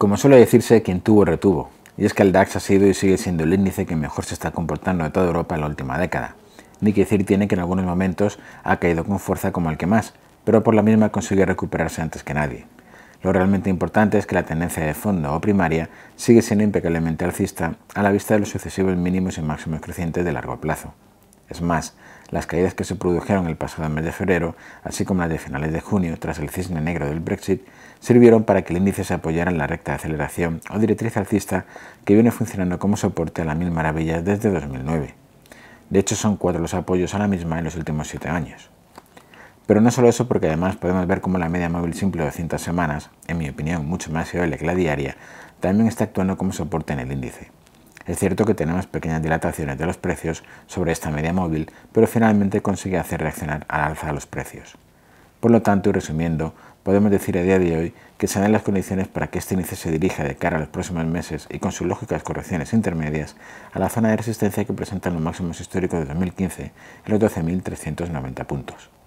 Como suele decirse, quien tuvo retuvo, y es que el DAX ha sido y sigue siendo el índice que mejor se está comportando de toda Europa en la última década. Ni que decir tiene que en algunos momentos ha caído con fuerza como el que más, pero por la misma consigue recuperarse antes que nadie. Lo realmente importante es que la tendencia de fondo o primaria sigue siendo impecablemente alcista a la vista de los sucesivos mínimos y máximos crecientes de largo plazo. Es más, las caídas que se produjeron el pasado mes de febrero, así como las de finales de junio tras el cisne negro del Brexit, sirvieron para que el índice se apoyara en la recta de aceleración o directriz alcista que viene funcionando como soporte a la mil maravillas desde 2009. De hecho, son cuatro los apoyos a la misma en los últimos siete años. Pero no solo eso, porque además podemos ver cómo la media móvil simple de 200 semanas, en mi opinión mucho más fiable que la diaria, también está actuando como soporte en el índice. Es cierto que tenemos pequeñas dilataciones de los precios sobre esta media móvil, pero finalmente consigue hacer reaccionar al alza de los precios. Por lo tanto, y resumiendo, podemos decir a día de hoy que se dan las condiciones para que este índice se dirija de cara a los próximos meses y con sus lógicas correcciones intermedias a la zona de resistencia que presentan los máximos históricos de 2015 en los 12.390 puntos.